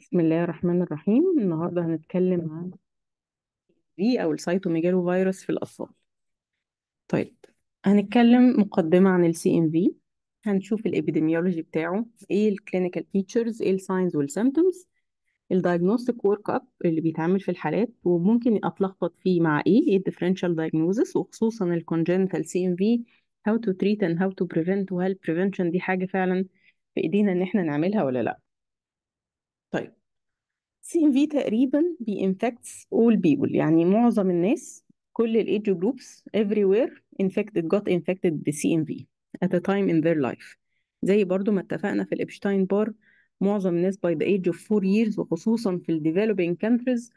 بسم الله الرحمن الرحيم النهارده هنتكلم عن في او السيتوميجالو فيروس في الاطفال طيب هنتكلم مقدمه عن السي CMV في هنشوف الابيديميولوجي بتاعه ايه الكلينيكال فيتشرز ايه الساينز والسيمتومز الدايجنوستيك ورك اب اللي بيتعمل في الحالات وممكن اتلخبط فيه مع ايه ايه الديفرنشال Diagnosis وخصوصا الكونجنتال سي ام في how to treat and how to prevent وهل prevention دي حاجه فعلا في ايدينا ان احنا نعملها ولا لا سي ان في تقريبا بي infects all people يعني معظم الناس كل الايدج جروبس everywhere infected got infected بسي ان في at a time in their life زي برضو ما اتفقنا في الابشتاين بار معظم الناس by the age of 4 years وخصوصا في ال developing countries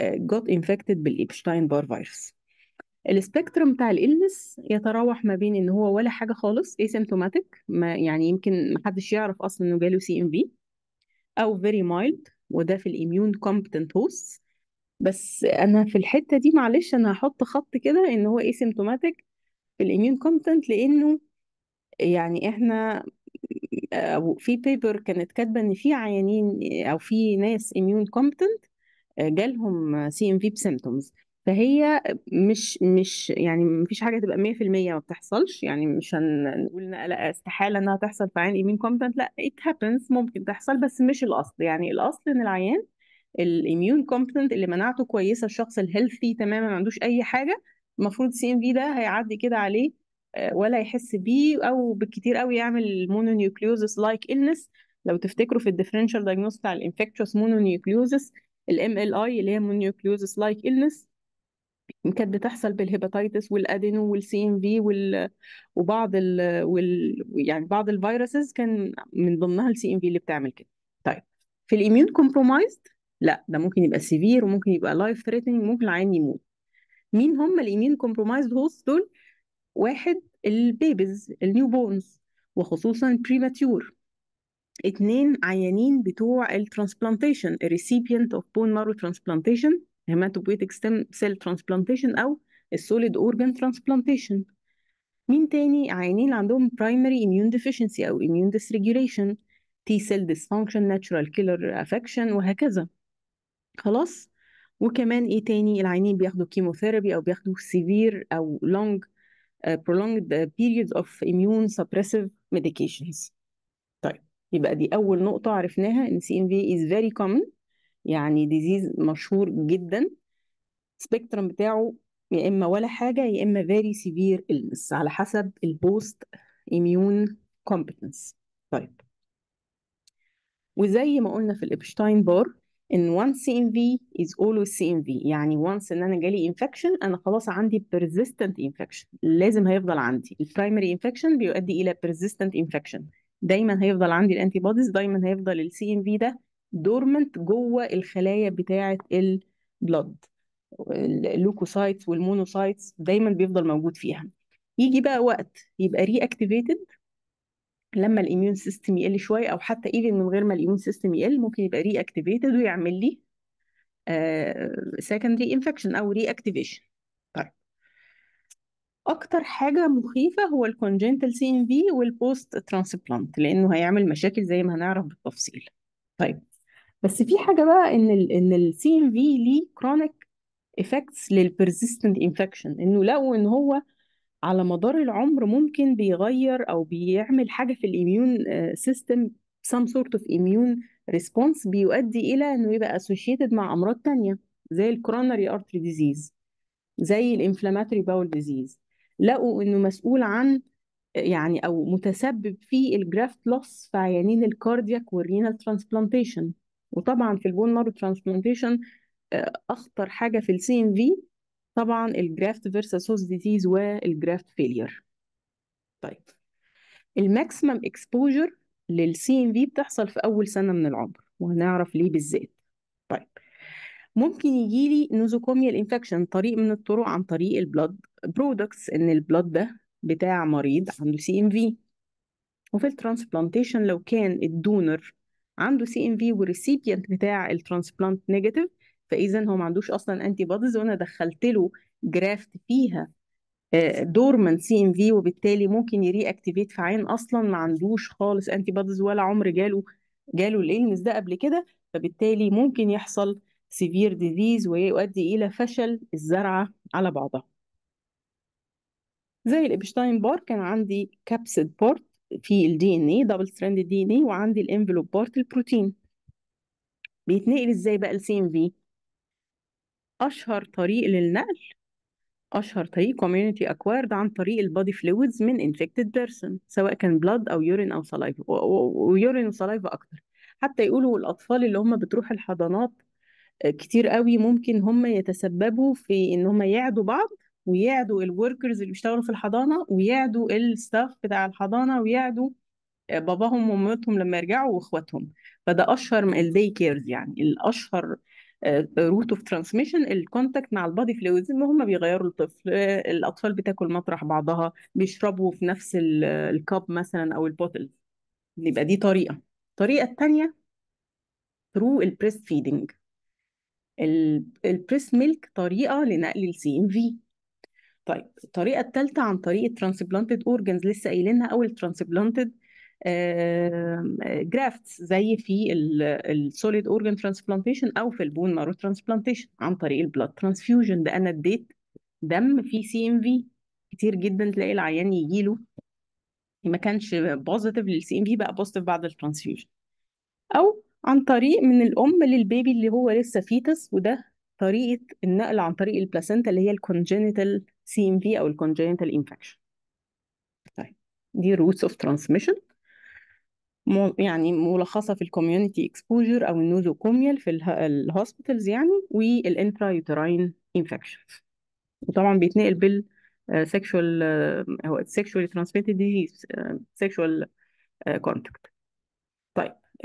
آه، got infected بالابشتاين بار فيروس السبيكترم بتاع الالنس يتراوح ما بين ان هو ولا حاجه خالص asymptomatic يعني يمكن محدش يعرف اصلا انه جاله سي ام في او very mild وده في الاميون كومبتنت هوست بس انا في الحته دي معلش انا هحط خط كده ان هو سيمتوماتيك في الاميون كومبتنت لانه يعني احنا او في بيبر كانت كاتبه ان في عيانين او في ناس اميون آه، كومبتنت جالهم سي ام في بسيمتومز فهي مش مش يعني مفيش حاجة تبقى 100% ما بتحصلش يعني مش هنقول لا استحالة انها تحصل في عيان immune competent لا it happens ممكن تحصل بس مش الاصل يعني الاصل ان العيان الاميون كومبتنت اللي مناعته كويسه الشخص الهيلثي تماما ما عندوش اي حاجه المفروض السي ام في ده هيعدي كده عليه آه، ولا يحس بيه او بالكتير قوي يعمل مونونيوكليوزس لايك illness لو تفتكروا في الديفرنشال دايجنوست بتاع الانفكتشوس مونونيوكليوزس الام ال اي اللي هي مونونيوكليوزس لايك illness كانت بتحصل بالهيباتيتس والادينو والسي ام في وبعض ال... وال... يعني بعض الفيروسز كان من ضمنها السي ام في اللي بتعمل كده طيب في الاميون كومبرومايزد لا ده ممكن يبقى سيفير وممكن يبقى لايف ثريتنج ممكن العيان يموت مين هم الاميون كومبرومايزد هوست دول واحد البيبيز النيو بورنز وخصوصا بريماتيور اتنين عيانين بتوع الترانسبلانتيشن recipient اوف بون مارو ترانسبلانتيشن hematopoietic stem cell transplantation او السوليد اورجان ترانسبلانتيشن مين تاني عيانين عندهم primary immune deficiency او immune dysregulation T cell dysfunction natural killer affection وهكذا خلاص وكمان ايه تاني العيانين بياخدوا كيموثيرابي او بياخدوا severe او long uh, prolonged periods of immune suppressive medications طيب يبقى دي اول نقطه عرفناها ان CMV is very common يعني ديزيز مشهور جدا سبيكترم بتاعه يا اما ولا حاجه يا اما فيري سيفير illness على حسب البوست اميون كومبتنس طيب وزي ما قلنا في الابشتاين بار ان وان سي في از اولويز سي ان في يعني وانس ان انا جالي انفكشن انا خلاص عندي persistent انفكشن لازم هيفضل عندي البرايمري انفكشن بيؤدي الى persistent انفكشن دايما هيفضل عندي الانتي بوديز دايما هيفضل السي ام في ده دورمنت جوه الخلايا بتاعه البلد اللوكوسايتس والمونوسايتس دايما بيفضل موجود فيها يجي بقى وقت يبقى ري اكتيفيتد لما الاميون سيستم يقل شويه او حتى ايفن من غير ما الاميون سيستم يقل ممكن يبقى ري اكتيفيتد ويعمل لي سكندري uh, انفكشن او ري اكتيفيشن طيب اكتر حاجه مخيفه هو الكونجنتال سي ان في والبوست ترانسبلانت لانه هيعمل مشاكل زي ما هنعرف بالتفصيل طيب بس في حاجه بقى ان الـ ان السي ام في ليه كرونيك افكتس للبرزيستنت انفكشن انه لقوا ان هو على مدار العمر ممكن بيغير او بيعمل حاجه في الاميون سيستم آه، some sort of immune response بيؤدي الى انه يبقى associated مع امراض تانية زي الكوروناري ارتري ديزيز زي الانفلاماتوري باول ديزيز لقوا انه مسؤول عن آه، يعني او متسبب في الجرافت لوس في عيانين الكاردياك والرينال ترانسبلانتيشن وطبعا في البون مارو ترانسبلانتيشن آه، اخطر حاجه في السي ام في طبعا الجرافت فيرسس هوست ديزيز والجرافت فيلير طيب الماكسيمم اكسبوجر للسي ام في بتحصل في اول سنه من العمر وهنعرف ليه بالذات طيب ممكن يجي لي نوزوكوميال انفكشن طريق من الطرق عن طريق البلد برودكتس ان البلد ده بتاع مريض عنده سي ام في وفي الترانسبلانتيشن لو كان الدونر عنده سي ان في والريسيبيانت بتاع الترانسبلانت نيجاتيف فاذا هو ما عندوش اصلا انتي بوديز وانا دخلت له جرافت فيها آه، دورمان سي ان في وبالتالي ممكن يري اكتيفيت في عين اصلا ما عندوش خالص انتي بوديز ولا عمر جاله جاله الالنس ده قبل كده فبالتالي ممكن يحصل سيفير ديزيز ويؤدي الى فشل الزرعه على بعضها زي الابشتاين بار كان عندي كابسد بورت في الدي ان اي دبل ستراند دي ان اي وعندي الانفلوب بارت البروتين بيتنقل ازاي بقى لسي ام في اشهر طريق للنقل اشهر طريق كوميونتي اكوارد عن طريق البادي فلويدز من انفكتد بيرسون سواء كان بلاد او يورين او سلايفا ويورين وسلايفا اكتر حتى يقولوا الاطفال اللي هم بتروح الحضانات آه، كتير قوي ممكن هم يتسببوا في ان هم يعدوا بعض ويعدوا الوركرز اللي بيشتغلوا في الحضانه ويعدوا الستاف بتاع الحضانه ويعدوا آه، باباهم ومامتهم لما يرجعوا واخواتهم فده اشهر من الدي كيرز يعني الاشهر روت اوف ترانسميشن الكونتاكت مع البادي فلويدز ان هم بيغيروا الطفل آه، الاطفال بتاكل مطرح بعضها بيشربوا في نفس الكاب مثلا او البوتل يبقى دي طريقه الطريقه الثانيه ثرو البريست فيدنج البريست ميلك طريقه لنقل السي ام في طيب الطريقه الثالثه عن طريق ترانسبلانتد اورجنز لسه قايلينها او ترانسبلانتد جرافتس زي في السوليد اورجن ترانسبلانتيشن او في البون مارو ترانسبلانتيشن عن طريق البلاد ترانسفيوجن ده انا اديت دم فيه سي ام في كتير جدا تلاقي العيان يجي له ما كانش بوزيتيف للسي ام في بقى بوزيتيف بعد الترانسفيوجن او عن طريق من الام للبيبي اللي هو لسه فيتس وده طريقه النقل عن طريق البلاسينتا اللي هي الكونجينيتال سي ام في او الكونجنتال انفكشن طيب دي روتس اوف ترانسميشن يعني ملخصه في الكوميونتي اكسبوجر او النوزوكوميال في الهوسبيتالز يعني والانترا يوتراين انفكشنز وطبعا بيتنقل بال سيكشوال آه، آه، هو سيكشوالي ترانسميتد ديزيز سيكشوال كونتاكت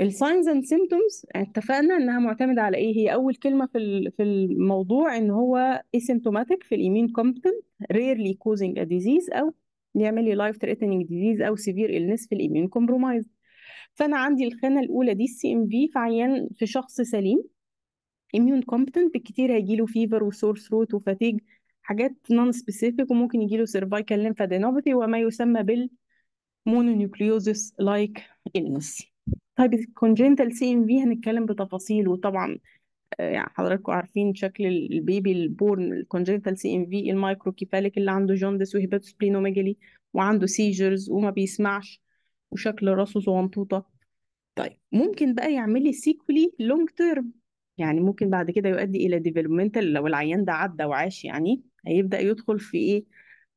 الساينز اند سيمتومز اتفقنا انها معتمده على ايه هي اول كلمه في في الموضوع ان هو اسيمتوماتيك في الايمين كومبتنت ريرلي كوزنج ا ديزيز او بيعمل لي لايف threatening ديزيز او سيفير النس في الايمين كومبرومايز فانا عندي الخانه الاولى دي السي ام في في عيان في شخص سليم اميون كومبتنت بالكتير هيجي له فيفر وسور ثروت وفاتيج حاجات نون سبيسيفيك وممكن يجي له سيرفايكال ليمفادينوباثي وما يسمى بال mononeucleosis like illness طيب الكونجنتال سي ام في هنتكلم بتفاصيل وطبعا آه، يعني حضراتكم عارفين شكل البيبي البورن الكونجنتال سي ام في المايكروكيفاليك اللي عنده جوندس وهيباتوسبلينوميجالي وعنده سيجرز وما بيسمعش وشكل راسه زغنطوطه طيب ممكن بقى يعمل لي سيكولي لونج تيرم يعني ممكن بعد كده يؤدي الى ديفلوبمنتال لو العيان ده عدى وعاش يعني هيبدا يدخل في ايه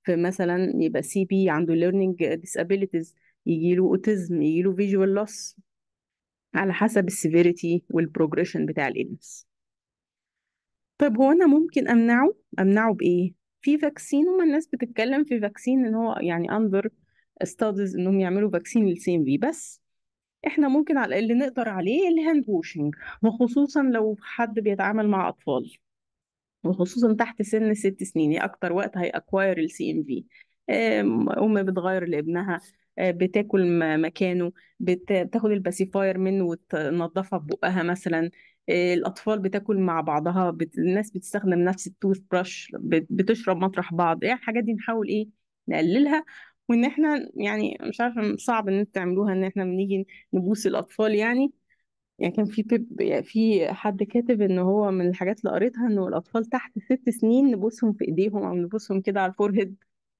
في مثلا يبقى سي بي عنده ليرنينج ديسابيلتيز يجي له اوتيزم يجي له فيجوال لوس على حسب السيفيريتي والبروجريشن بتاع الإلنس طب هو أنا ممكن أمنعه؟ أمنعه بإيه؟ في فاكسين هما الناس بتتكلم في فاكسين إن هو يعني أندر ستاديز إنهم يعملوا فاكسين للسي إم في بس إحنا ممكن على اللي نقدر عليه الهاند ووشنج وخصوصا لو حد بيتعامل مع أطفال وخصوصا تحت سن ست سنين ايه اكتر وقت هيأكواير السي ام في ام بتغير لابنها آه، بتاكل مكانه بتاخد الباسيفاير منه في ببقها مثلا آه، الاطفال بتاكل مع بعضها بت... الناس بتستخدم نفس التوث برش بت... بتشرب مطرح بعض ايه الحاجات دي نحاول ايه نقللها وان احنا يعني مش عارفه صعب ان انتوا تعملوها ان احنا بنيجي نبوس الاطفال يعني يعني كان في طب يعني في حد كاتب ان هو من الحاجات اللي قريتها ان الاطفال تحت ست سنين نبوسهم في ايديهم او نبوسهم كده على الفورهيد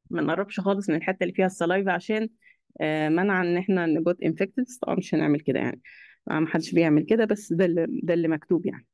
ما نقربش خالص من الحته اللي فيها السلايفا عشان آه، منعا ان احنا نجوت انفكتد طبعا مش هنعمل كده يعني آه، ما حدش بيعمل كده بس ده اللي ده اللي مكتوب يعني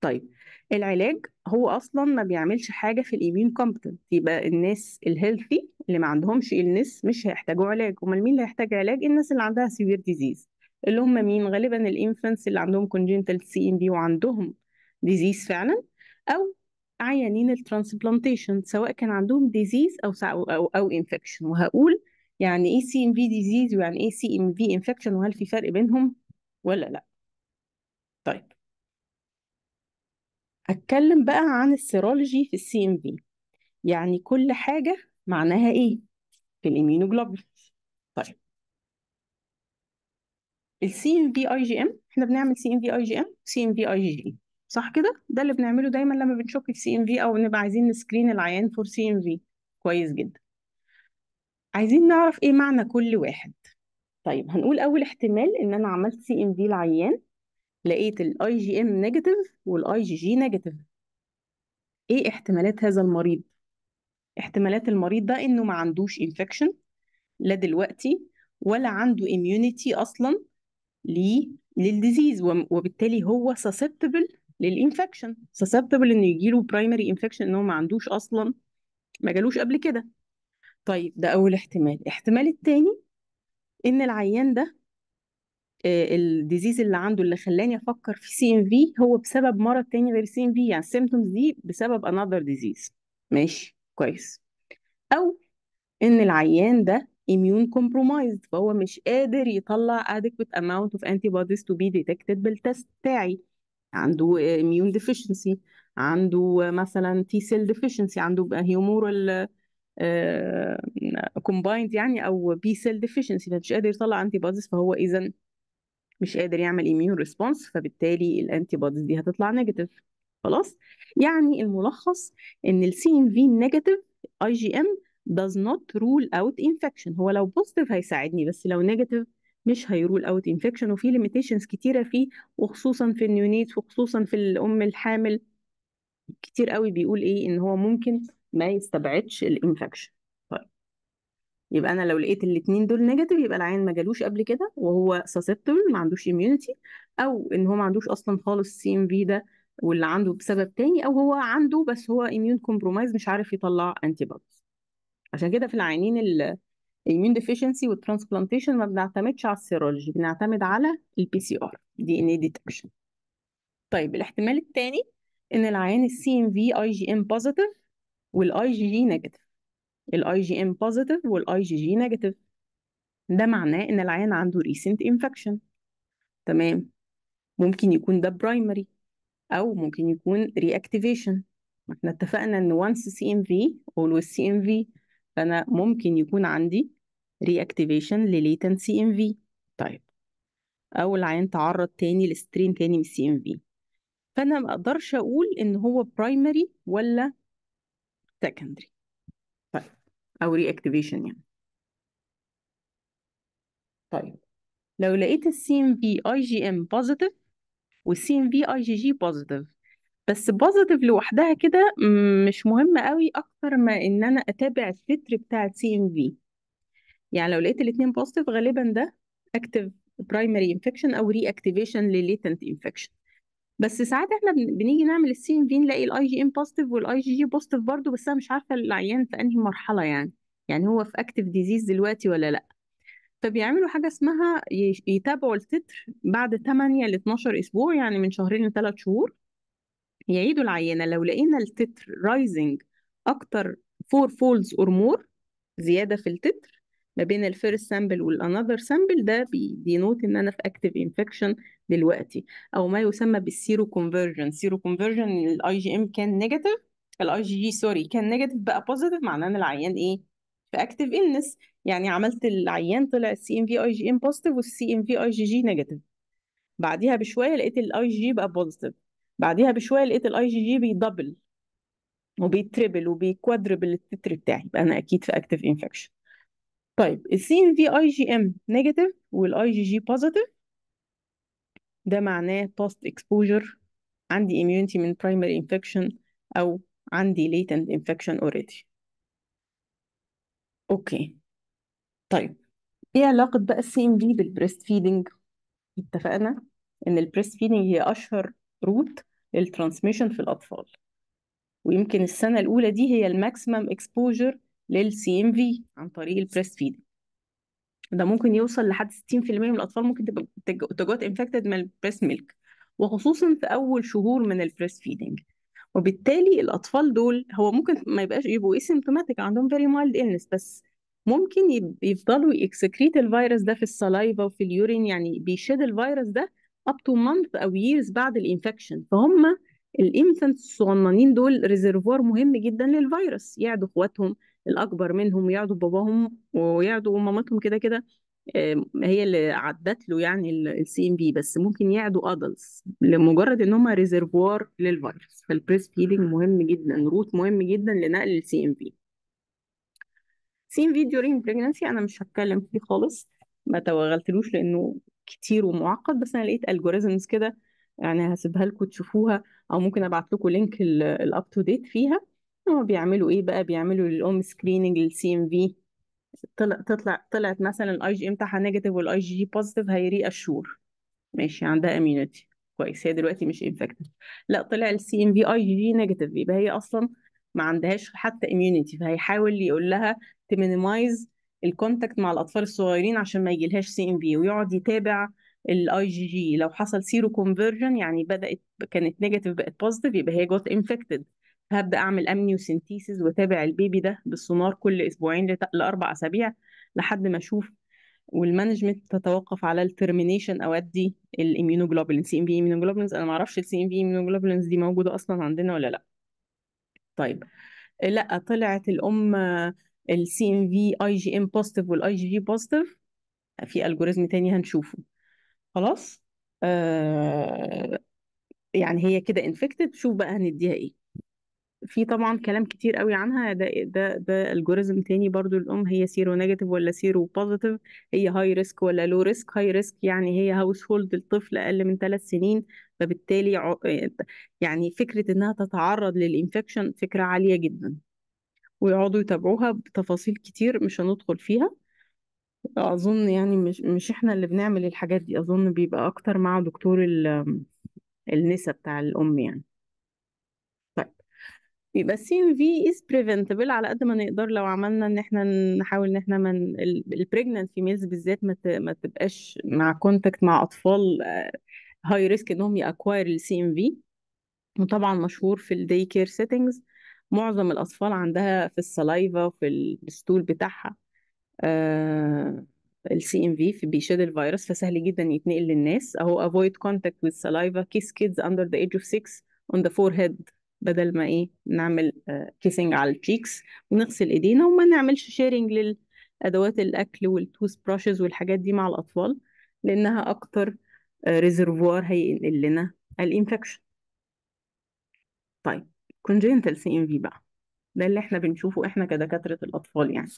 طيب العلاج هو اصلا ما بيعملش حاجه في الايمين كومبتنت يبقى الناس الهيلثي اللي ما عندهمش النس مش هيحتاجوا علاج امال مين اللي هيحتاج علاج الناس اللي عندها سيفير ديزيز اللي هم مين غالبا الانفنتس اللي عندهم كونجنتال سي ام بي وعندهم ديزيز فعلا او عيانين الترانسبلانتيشن سواء كان عندهم ديزيز او او او انفكشن وهقول يعني ايه سي ام في ديزيز ويعني ايه سي ام في انفكشن وهل في فرق بينهم ولا لا طيب اتكلم بقى عن السيرولوجي في السي ام في يعني كل حاجه معناها ايه في الاميونوجلوبولين طيب السي ام في اي جي ام احنا بنعمل سي ام في اي جي ام سي ام في اي جي ام صح كده ده اللي بنعمله دايما لما بنشك في سي ام في او نبقى عايزين نسكرين العيان فور سي ام في كويس جدا عايزين نعرف ايه معنى كل واحد طيب هنقول اول احتمال ان انا عملت سي ام في العيان لقيت الاي جي ام نيجاتيف والاي جي جي نيجاتيف ايه احتمالات هذا المريض احتمالات المريض ده انه ما عندوش انفكشن لا دلوقتي ولا عنده اميونيتي اصلا ليه للديزيز وبالتالي هو سسبتبل للانفكشن سسبتبل انه يجيله برايمري انفكشن ان هو ما عندوش اصلا ما جالوش قبل كده طيب ده أول احتمال الاحتمال التاني إن العيان ده آه، الديزيز اللي عنده اللي خلاني أفكر في سي ام في هو بسبب مرض تاني غير سي ام في يعني السيمتومز دي بسبب أنذر ديزيز ماشي كويس أو إن العيان ده immune compromised فهو مش قادر يطلع adequate amount of antibodies to be detected بالتست بتاعي عنده immune deficiency عنده مثلا T cell deficiency عنده humoral كومبايند آه، يعني او بي سيل ديفيشنسي فمش قادر يطلع انتي بوديز فهو اذا مش قادر يعمل immune ريسبونس فبالتالي الانتي بوديز دي هتطلع نيجاتيف خلاص يعني الملخص ان السي ام في نيجاتيف اي جي ام does not rule out infection هو لو بوزيتيف هيساعدني بس لو نيجاتيف مش هيرول اوت انفكشن وفي ليميتيشنز كتيره فيه وخصوصا في النيونيت وخصوصا في الام الحامل كتير قوي بيقول ايه ان هو ممكن ما يستبعدش الانفكشن طيب يبقى انا لو لقيت الاثنين دول نيجاتيف يبقى العيان ما جالوش قبل كده وهو سسبتبل ما عندوش اميونيتي او ان هو ما عندوش اصلا خالص سي ام في ده واللي عنده بسبب تاني او هو عنده بس هو اميون كومبرومايز مش عارف يطلع انتي بودز عشان كده في العيانين الايميون ديفيشنسي والترانسبلانتيشن ما بنعتمدش على السيرولوجي بنعتمد على البي سي ار دي ان اي ديتكشن طيب الاحتمال الثاني ان العيان السي ام في اي جي ام بوزيتيف والاي جي جي نيجاتيف الاي جي ام بوزيتيف والاي جي جي نيجاتيف ده معناه ان العيان عنده ريسنت انفكشن تمام ممكن يكون ده برايمري او ممكن يكون رياكتيفيشن ما احنا اتفقنا ان وانس سي ام في اولويز سي ام في فانا ممكن يكون عندي رياكتيفيشن لليتن سي ام في طيب او العيان تعرض تاني لسترين تاني من السي ام في فانا ما اقدرش اقول ان هو برايمري ولا secondary طيب أو reactivation يعني طيب لو لقيت ال CMV IgM positive وال CMV IgG positive بس بوزيتيف لوحدها كده مش مهمة قوي أكتر ما إن أنا أتابع التتر بتاع السي ام في يعني لو لقيت الاتنين بوزيتيف غالبا ده اكتف برايمري infection أو ري اكتيفيشن لليتنت انفكشن بس ساعات احنا بنيجي نعمل السي ام في نلاقي الاي جي ام بوزيتيف والاي جي جي بوزيتيف برضه بس انا مش عارفه العيان في انهي مرحله يعني يعني هو في اكتف ديزيز دلوقتي ولا لا فبيعملوا حاجه اسمها يتابعوا التتر بعد 8 ل 12 اسبوع يعني من شهرين لثلاث شهور يعيدوا العينه لو لقينا التتر رايزنج اكتر 4 فولدز اور مور زياده في التتر ما بين الفيرست سامبل والانذر سامبل ده بينوت ان انا في اكتف انفكشن دلوقتي او ما يسمى بالسيرو كونفرجن سيرو كونفرجن الاي جي ام كان نيجاتيف الاي جي جي سوري كان نيجاتيف بقى بوزيتيف معناه ان العيان ايه في اكتف انس يعني عملت العيان طلع السي ام في اي جي ام بوزيتيف والسي ام في اي جي جي نيجاتيف بعديها بشويه لقيت الاي جي جي بقى بوزيتيف بعديها بشويه لقيت الاي جي جي بيدبل وبيتربل وبيكوادربل التتر بتاعي يبقى انا اكيد في اكتف انفكشن طيب ال CMV igm negative وال IgG positive ده معناه post exposure عندي immunity من primary infection او عندي latent infection already اوكي طيب ايه علاقة بقى ال CMV بال breastfeeding اتفقنا ان ال breastfeeding هي اشهر روت للترانسميشن في الاطفال ويمكن السنة الاولى دي هي الماكسيمم اكسبوجر للسي ام في عن طريق البريست فيد ده ممكن يوصل لحد 60% من الأطفال ممكن تبقى تجوت انفكتد من البريست ميلك وخصوصا في أول شهور من البريست فيدنج وبالتالي الأطفال دول هو ممكن ما يبقاش يبقوا اسيمتوماتيك عندهم فيري مايلد illness بس ممكن يفضلوا يكسكريت الفيروس ده في السلايفا وفي اليورين يعني بيشد الفيروس ده up to month أو years بعد الانفكشن فهم الانفنتس الصغننين دول ريزرفوار مهم جدا للفيروس يعدوا اخواتهم الاكبر منهم يعدوا باباهم ويعدوا مامتهم كده كده هي اللي عدت له يعني السي ام بي بس ممكن يعدوا ادلتس لمجرد ان هم ريزرفوار للفيروس فالبريس فيدنج مهم جدا روت مهم جدا لنقل السي ام في سي ام في ديورينج بريجنسي انا مش هتكلم فيه خالص ما توغلتلوش لانه كتير ومعقد بس انا لقيت الجوريزمز كده يعني هسيبها لكم تشوفوها او ممكن ابعت لكم لينك الاب تو ديت فيها هما بيعملوا ايه بقى بيعملوا للام سكريننج للسي ام في طلع تطلع طلعت مثلا الاي جي ام بتاعها نيجاتيف والاي جي جي بوزيتيف هيري اشور ماشي عندها اميونيتي كويس هي دلوقتي مش انفكتد لا طلع السي ام في اي جي جي نيجاتيف يبقى هي اصلا ما عندهاش حتى اميونيتي فهيحاول يقول لها تمينيمايز الكونتاكت مع الاطفال الصغيرين عشان ما يجيلهاش سي ام في ويقعد يتابع الاي جي جي لو حصل سيرو كونفرجن يعني بدات كانت نيجاتيف بقت بوزيتيف يبقى هي جوت انفكتد هبدا اعمل امنيو سنتيسز واتابع البيبي ده بالسونار كل اسبوعين لاربع اسابيع لحد ما اشوف والمانجمنت تتوقف على الترمينيشن او ادي الاميونوجلوبولين سي ام في اميونوجلوبولينز انا ما اعرفش السي ام في اميونوجلوبولينز دي موجوده اصلا عندنا ولا لا طيب لا طلعت الام السي ام في اي جي ام بوزيتيف والاي جي في بوزيتيف في الجوريزم تاني هنشوفه خلاص آه يعني هي كده انفكتد شوف بقى هنديها ايه في طبعًا كلام كتير أوي عنها، ده ده ده الجوريزم تاني برضه الام هي سيرو نيجاتيف ولا سيرو بوزيتيف هي هاي ريسك ولا لو ريسك هاي ريسك يعني هي هاوس هولد الطفل أقل من ثلاث سنين، فبالتالي يعني فكرة إنها تتعرّض للانفكشن فكرة عالية جدًا، ويقعدوا يتابعوها بتفاصيل كتير مش هندخل فيها. أظن يعني مش مش إحنا اللي بنعمل الحاجات دي، أظن بيبقى أكتر مع دكتور النسا بتاع الأم يعني. يبقى السي ام في از بريفنتبل على قد ما نقدر لو عملنا ان احنا نحاول ان احنا من البريجننت فيميلز بالذات ما, ما تبقاش مع كونتاكت مع اطفال هاي آه، ريسك انهم ياكواير السي ام في وطبعا مشهور في الدي كير سيتنجز معظم الاطفال عندها في السلايفا وفي الستول بتاعها آه، السي ام في بيشد الفيروس فسهل جدا يتنقل للناس اهو avoid contact with saliva kiss kids under the age of 6 on the forehead بدل ما ايه نعمل كيسنج آه، على الشيكس ونغسل ايدينا وما نعملش شيرنج للادوات الاكل والتوث براشز والحاجات دي مع الاطفال لانها اكتر ريزرفوار آه، هينقل لنا الانفكشن طيب كونجنتال سي ام في بقى ده اللي احنا بنشوفه احنا كدكاتره الاطفال يعني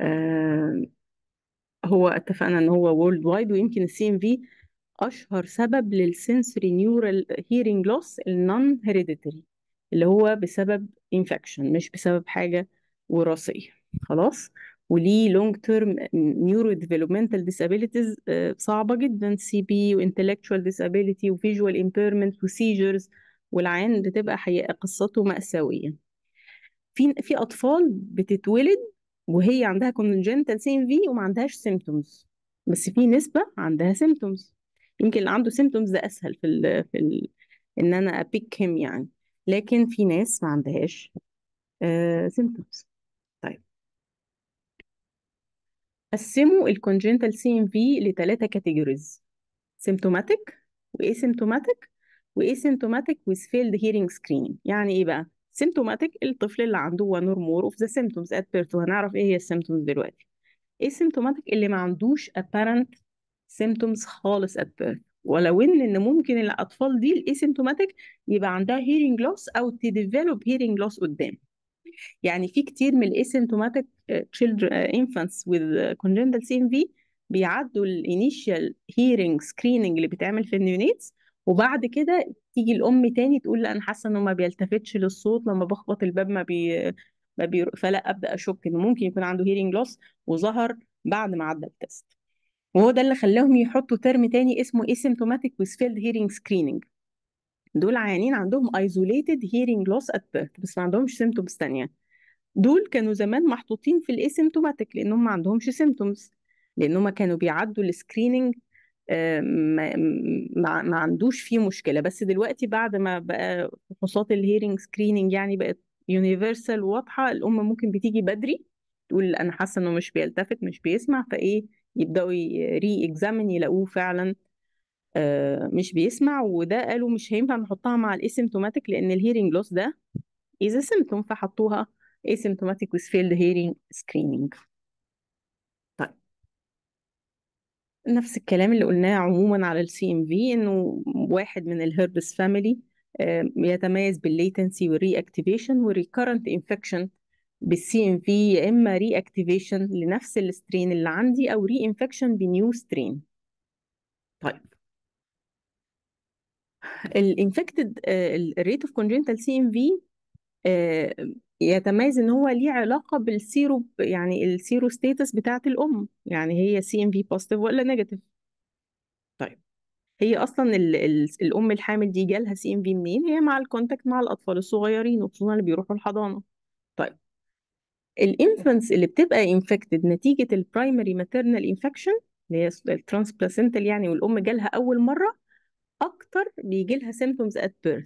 آه هو اتفقنا ان هو وورلد وايد ويمكن السي ام في اشهر سبب للسنسوري نيورال هيرنج لوس النون هيريديتري اللي هو بسبب انفكشن مش بسبب حاجة وراثية خلاص وليه لونج تيرم نيورو ديفلوبمنتال ديسابيلتيز صعبة جدا سي بي وانتلكتشوال ديسابيلتي وفيجوال امبيرمنت وسيجرز والعين بتبقى حقيقة قصته مأساوية في في أطفال بتتولد وهي عندها كونجنتال سي ام في وما عندهاش سيمتومز بس في نسبة عندها سيمتومز يمكن اللي عنده سيمتومز ده أسهل في الـ في الـ إن أنا أبيك هيم يعني لكن في ناس ما عندهاش سيمتومز آه، طيب قسموا الكونجنتال سي ام في لثلاثة كاتيجوريز سيمتوماتيك واسيمتوماتيك واسيمتوماتيك وذ فيلد hearing سكرين يعني ايه بقى سيمتوماتيك الطفل اللي عنده one اور مور اوف ذا سيمتومز ات بيرث وهنعرف ايه هي السيمتومز دلوقتي اسيمتوماتيك اللي ما عندوش ابارنت سيمتومز خالص ات بيرث ولو ان ان ممكن الاطفال دي الاسيمتوماتيك يبقى عندها هيرنج لوس او تديفلوب هيرنج لوس قدام يعني في كتير من الاسيمتوماتيك تشيلدرن انفانتس وذ كونجنتال سي ام في بيعدوا الانيشال هيرنج سكريننج اللي بتعمل في النيونيتس وبعد كده تيجي الام تاني تقول لا انا حاسه انه ما بيلتفتش للصوت لما بخبط الباب ما بي ما بي فلا ابدا اشك انه ممكن يكون عنده هيرنج لوس وظهر بعد ما عدى التست وهو ده اللي خلاهم يحطوا ترم تاني اسمه asymptomatic with failed hearing screening دول عيانين عندهم isolated hearing loss at birth بس ما عندهمش symptoms تانية دول كانوا زمان محطوطين في الاسيمتوماتيك لانهم ما عندهمش سيمتومز لانهم كانوا بيعدوا السكريننج آه، ما, ما عندوش فيه مشكله بس دلوقتي بعد ما بقى فحوصات الهيرنج سكريننج يعني بقت يونيفرسال واضحه الام ممكن بتيجي بدري تقول انا حاسه انه مش بيلتفت مش بيسمع فايه يبداوا ري اكزامين يلاقوه فعلا آه، مش بيسمع وده قالوا مش هينفع نحطها مع الاسيمتوماتيك لان الهيرنج لوس ده از سيمتوم فحطوها asymptomatic with failed hearing screening طيب نفس الكلام اللي قلناه عموما على السي ام في انه واحد من الهربس آه، فاميلي يتميز بالليتنسي والري اكتيفيشن والريكرنت انفكشن بالسي ام في يا اما ري اكتيفيشن لنفس السترين اللي عندي او ري انفكشن بنيو سترين طيب الانفكتد الريت اوف كونجنتال سي ام في يتميز ان هو ليه علاقه بالسيرو يعني السيرو ستيتس بتاعه الام يعني هي سي ام في بوزيتيف ولا نيجاتيف طيب هي اصلا الـ الـ الام الحامل دي جالها سي ام في منين هي مع الكونتاكت مع الاطفال الصغيرين وخصوصا اللي بيروحوا الحضانه طيب الانفانتس اللي بتبقى انفكتد نتيجه البرايمري ماتيرنال انفكشن اللي هي الترانس بلاسنتال يعني والام جالها اول مره اكتر بيجي لها سيمبتومز ات بيرث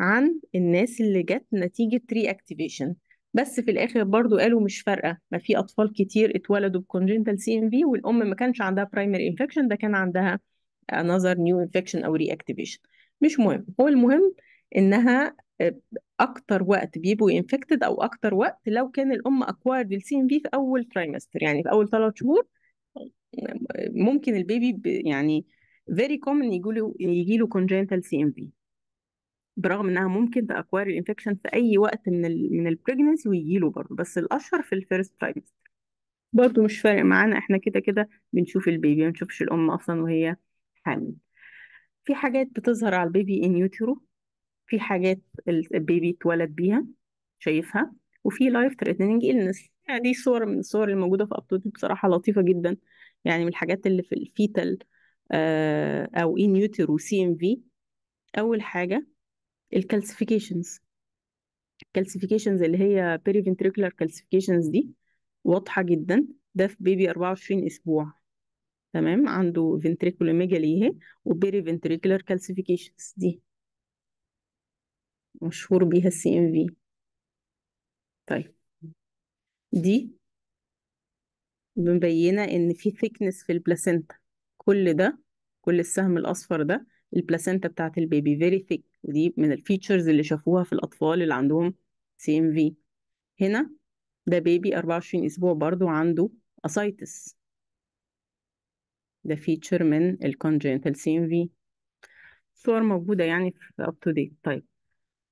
عن الناس اللي جت نتيجه ري اكتيفيشن بس في الاخر برضو قالوا مش فارقه ما في اطفال كتير اتولدوا بكونجنتال سي ام في والام ما كانش عندها برايمري انفكشن ده كان عندها another new infection او ري اكتيفيشن مش مهم هو المهم انها اكتر وقت بيبقوا انفكتد او اكتر وقت لو كان الام اكوايرد السي ام في في اول ترايمستر يعني في اول ثلاث شهور ممكن البيبي يعني فيري كومن يجيله يجيله كونجنتال سي ام في برغم انها ممكن تاكواير الانفكشن في اي وقت من الـ من البريجنسي ويجيله برضه بس الاشهر في الفيرست ترايمستر برضه مش فارق معانا احنا كده كده بنشوف البيبي ما بنشوفش الام اصلا وهي حامل في حاجات بتظهر على البيبي ان يوترو في حاجات البيبي اتولد بيها شايفها وفي لايف ثريتنينج إلنس يعني دي صور من الصور الموجوده في أبتوتي بصراحة لطيفة جدا يعني من الحاجات اللي في الفيتال آه أو إن يوترو سي إم في أول حاجة الكالسيفيكيشنز الكالسيفيكيشنز اللي هي بيري فينتريكولار كالسيفيكيشنز دي واضحة جدا ده في بيبي 24 أسبوع تمام عنده فينتريكولوميجالي اهي وبيري فينتريكولار كالسيفيكيشنز دي مشهور بيها السي ام في طيب دي مبينة إن في ثيكنس في البلاسينتا كل ده كل السهم الأصفر ده البلاسينتا بتاعة البيبي فيري ثيك ودي من الفيتشرز اللي شافوها في الأطفال اللي عندهم سي ام في هنا ده بيبي 24 أسبوع برضو عنده أسايتس ده فيتشر من الكونجنتال سي ام في صور موجودة يعني في اب تو ديت طيب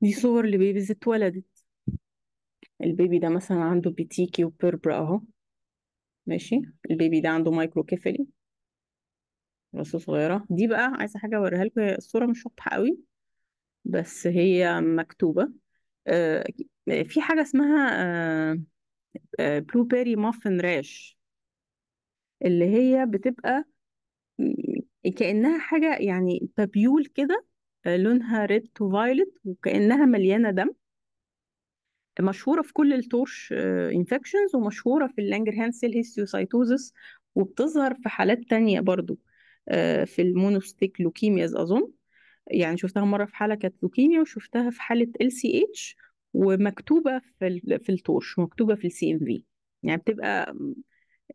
دي صور لبيبيز اتولدت البيبي ده مثلا عنده بيتيكي وبربرا اهو ماشي البيبي ده عنده مايكروكيفالي راسه صغيرة دي بقى عايزة حاجة اوريها لكم الصورة مش واضحة قوي بس هي مكتوبة آه في حاجة اسمها آه آه بلو بيري مافن راش اللي هي بتبقى كأنها حاجة يعني بابيول كده آه، لونها ريد تو فايلت وكأنها مليانة دم مشهورة في كل التورش انفكشنز آه، ومشهورة في اللانجر سيل هيستيوسايتوزس وبتظهر في حالات تانية برضو آه، في المونوستيك لوكيمياز أظن يعني شفتها مرة في حالة كانت لوكيميا وشفتها في حالة ال سي اتش ومكتوبة في في التورش مكتوبة في السي ام في يعني بتبقى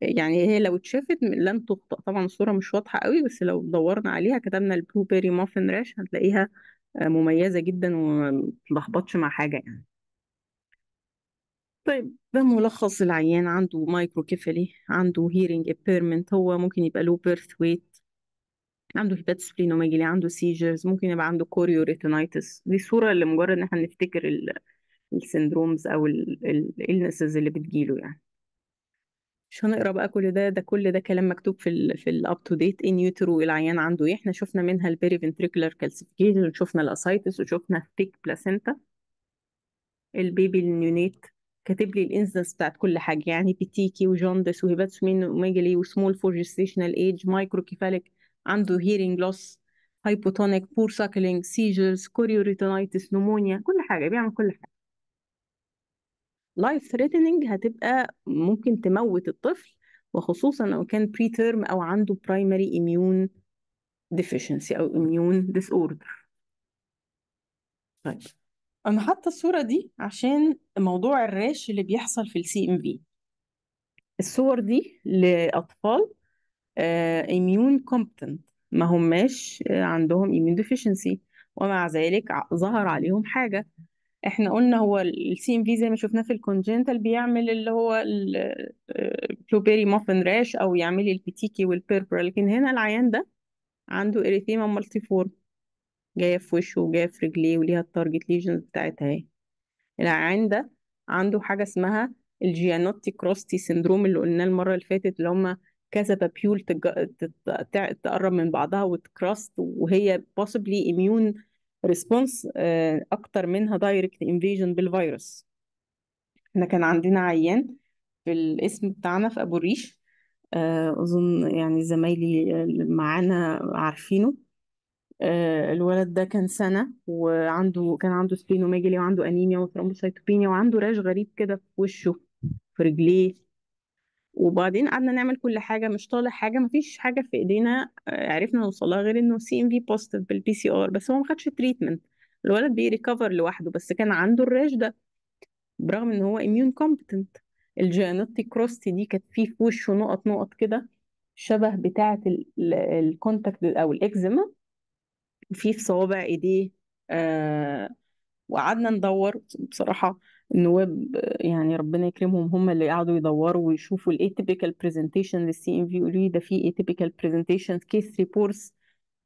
يعني هي لو اتشافت لن تخطئ طبعا الصورة مش واضحة قوي بس لو دورنا عليها كتبنا البلو بيري مافن راش هتلاقيها آه، مميزة جدا وما ومتلخبطش مع حاجة يعني طيب ده ملخص العيان عنده مايكروكيفالي عنده هيرنج امبيرمنت هو ممكن يبقى له بيرث ويت عنده هيبات سبلينوماجيلي عنده سيجرز ممكن يبقى عنده كوريو ريتينايتس دي صورة اللي مجرد ان احنا نفتكر السندرومز او الالنسز اللي بتجيله يعني مش هنقرا بقى كل ده ده كل ده كلام مكتوب في الـ في الاب تو ديت ان يوترو العيان عنده ايه احنا شفنا منها البيري فنتريكولار كالسيفيكيشن وشفنا الاسايتس وشفنا ثيك بلاسينتا البيبي النيونيت كاتب لي الانسدنس بتاعت كل حاجه يعني بيتيكي وجوندس وهيباتسومين وميجالي وسمول فور جيستيشنال ايج مايكروكيفاليك عنده هيرنج لوس هايبوتونيك بور ساكلينج سيجرز كوريوريتونايتس نمونيا كل حاجه بيعمل كل حاجه life threatening هتبقى ممكن تموت الطفل وخصوصا لو كان بري تيرم او عنده primary immune deficiency او immune disorder طيب انا حاطه الصوره دي عشان موضوع الراش اللي بيحصل في السي ام في الصور دي لاطفال آه، immune competent ما هماش آه، عندهم immune deficiency ومع ذلك ظهر عليهم حاجه احنا قلنا هو السي ام في زي ما شفناه في الكونجنتال بيعمل اللي هو البلوبيري مافن راش او يعمل البتيكي والبيربر لكن هنا العيان ده عنده اريثيما فورم جايه في وشه وجايه في رجليه وليها التارجت ليجنز بتاعتها اهي العيان ده عنده حاجه اسمها الجيانوتي كروستي سندروم اللي قلناه المره اللي فاتت اللي هم كذا بابيول تقرب من بعضها وتكراست وهي possibly immune ريسبونس آه، اكتر منها دايركت انفيجن بالفيروس احنا كان عندنا عيان في الاسم بتاعنا في ابو الريش آه، اظن يعني زمايلي معانا عارفينه آه، الولد ده كان سنة وعنده كان عنده سبينوميجالي وعنده أنيميا وثرومبوسايتوبينيا وعنده راش غريب كده في وشه في رجليه وبعدين قعدنا نعمل كل حاجه مش طالع حاجه مفيش حاجه في ايدينا آه، عرفنا نوصلها غير انه سي ام في بوزيتيف بالبي سي ار بس هو ما خدش تريتمنت الولد بيريكفر لوحده بس كان عنده الراش ده برغم ان هو اميون كومبتنت الجيانوتي كروستي دي كانت فيه في وشه نقط نقط كده شبه بتاعه الكونتاكت او الاكزيما في في صوابع ايديه آه وقعدنا ندور بصراحه النواب يعني ربنا يكرمهم هم اللي قعدوا يدوروا ويشوفوا الاي تيبيكال برزنتيشن للسي ام في يقولوا لي ده في اي تيبيكال برزنتيشن كيس ريبورتس